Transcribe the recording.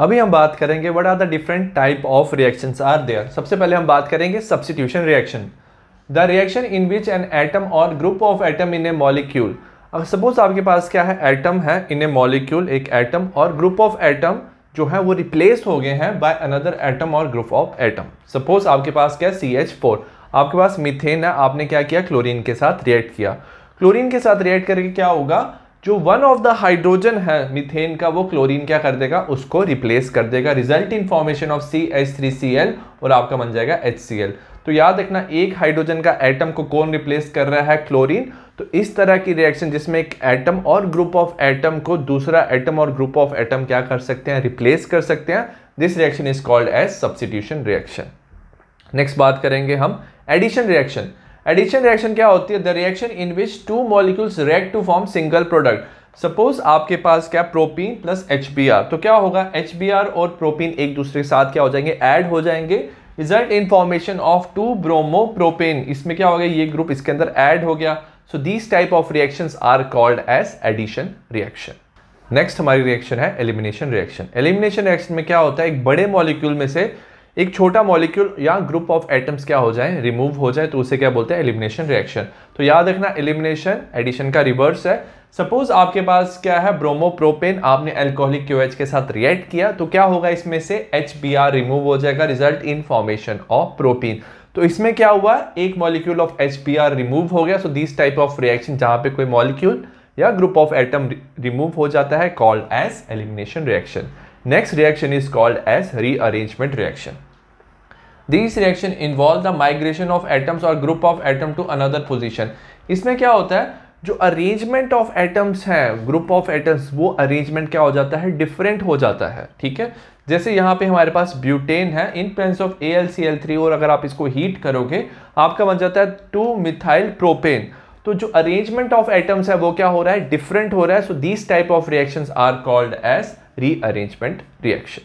अभी हम बात करेंगे what are the different type of reaction are there सबसे पहले हम बात करेंगे substitution reaction the reaction in which an atom और group of atom in a molecule अब सपोज आपके पास क्या है एटम है इन ए मॉलिक्यूल एक एटम और ग्रुप ऑफ एटम जो है वो रिप्लेस हो गए हैं बाय अनदर एटम और ग्रुप ऑफ एटम सपोज आपके पास क्या है सी एच फोर आपके पास मिथेन है आपने क्या किया क्लोरीन के साथ रिएक्ट किया क्लोरीन के साथ रिएक्ट करके क्या होगा जो वन ऑफ द हाइड्रोजन है मिथेन का वो क्लोरीन क्या कर देगा उसको रिप्लेस कर देगा result in formation of C H three C L और आपका बन जाएगा एच सी एल तो याद रखना एक हाइड्रोजन का एटम को कौन रिप्लेस कर रहा है क्लोरीन तो इस तरह की रिएक्शन जिसमें एक एटम और ग्रुप ऑफ एटम को दूसरा एटम और ग्रुप ऑफ एटम क्या कर सकते हैं रिप्लेस कर सकते हैं this reaction is called as substitution reaction next बात करेंगे हम एडिशन रिएक्शन एडिशन रिएक्शन क्या होती है the reaction in which two molecules react to form single product suppose आपके पास क्या प्रोपीन प्लस एच तो क्या होगा एच और प्रोपीन एक दूसरे के साथ क्या हो जाएंगे एड हो जाएंगे result in formation of two bromo propane इसमें क्या हो गया ये ग्रुप इसके अंदर एड हो गया so these type of reaction are called as addition reaction next हमारी रिएक्शन है एलिमिनेशन रिएक्शन एलिमिनेशन रिएक्शन में क्या होता है एक बड़े मॉलिक्यूल में से एक छोटा मॉलिक्यूल या ग्रुप ऑफ एटम्स क्या हो जाए रिमूव हो जाए तो उसे क्या बोलते हैं एलिमिनेशन रिएक्शन तो याद रखना एलिमिनेशन एडिशन का रिवर्स है सपोज आपके पास क्या है ब्रोमोप्रोपेन आपने एल्कोहलिक क्यूएच के साथ रिएक्ट किया तो क्या होगा इसमें से एच रिमूव हो जाएगा result in formation of protein तो इसमें क्या हुआ एक मॉलिक्यूल ऑफ एच रिमूव हो गया so this type of reaction जहां पे कोई मॉलिक्यूल या ग्रुप ऑफ एटम रिमूव हो जाता है called as elimination reaction next reaction is called as rearrangement reaction this reaction involve the migration of atoms और group of atom to another position इसमें क्या होता है जो अरेंजमेंट ऑफ एटम्स है ग्रुप ऑफ एटम्स वो अरेंजमेंट क्या हो जाता है डिफरेंट हो जाता है ठीक है जैसे यहाँ पे हमारे पास ब्यूटेन है in presence of A L C L three और अगर आप इसको हीट करोगे आपका बन जाता है टू मिथाइल प्रोपेन तो जो अरेंजमेंट ऑफ एटम्स है वो क्या हो रहा है डिफरेंट हो रहा है so these type of reaction are called as rearrangement reaction